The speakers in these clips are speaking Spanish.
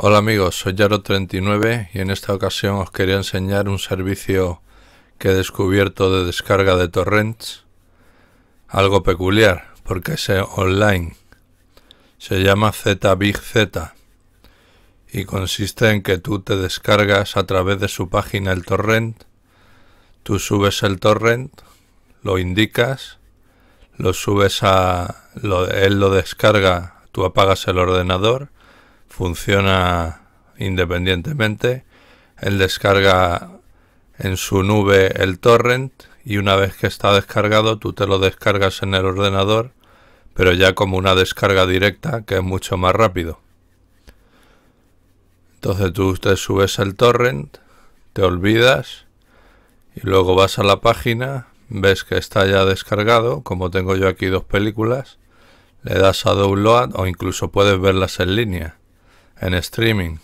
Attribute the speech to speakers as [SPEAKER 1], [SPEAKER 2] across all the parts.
[SPEAKER 1] Hola amigos, soy Yaro39 y en esta ocasión os quería enseñar un servicio que he descubierto de descarga de torrents. Algo peculiar, porque es online. Se llama ZBigZ y consiste en que tú te descargas a través de su página el torrent, tú subes el torrent, lo indicas, lo subes a... él lo descarga, tú apagas el ordenador funciona independientemente. Él descarga en su nube el torrent y una vez que está descargado tú te lo descargas en el ordenador, pero ya como una descarga directa que es mucho más rápido. Entonces tú te subes el torrent, te olvidas y luego vas a la página, ves que está ya descargado, como tengo yo aquí dos películas, le das a download o incluso puedes verlas en línea en streaming,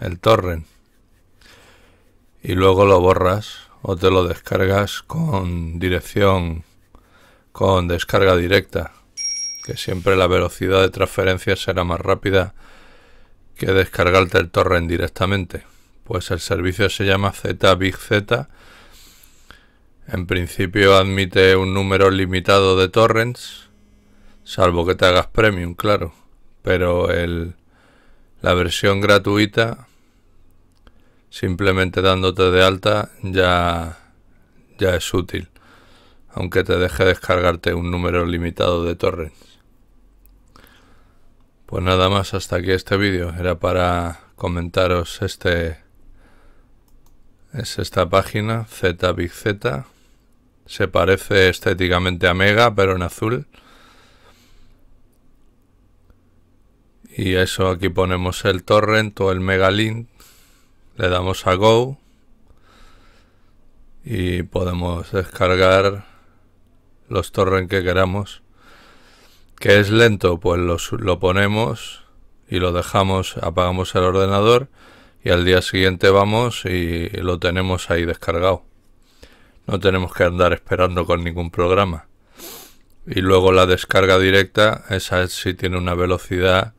[SPEAKER 1] el torrent, y luego lo borras o te lo descargas con dirección, con descarga directa, que siempre la velocidad de transferencia será más rápida que descargarte el torrent directamente. Pues el servicio se llama ZBigZ. En principio admite un número limitado de torrents, salvo que te hagas premium, claro. Pero el, la versión gratuita, simplemente dándote de alta, ya, ya es útil, aunque te deje descargarte un número limitado de torrents. Pues nada más, hasta aquí este vídeo. Era para comentaros este esta página, ZBigZ. Se parece estéticamente a Mega, pero en azul. y eso aquí ponemos el torrent o el megalink le damos a go y podemos descargar los torrent que queramos que es lento pues lo ponemos y lo dejamos apagamos el ordenador y al día siguiente vamos y lo tenemos ahí descargado no tenemos que andar esperando con ningún programa y luego la descarga directa esa si tiene una velocidad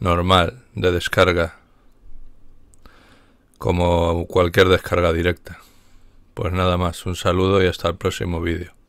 [SPEAKER 1] normal de descarga como cualquier descarga directa. Pues nada más, un saludo y hasta el próximo vídeo.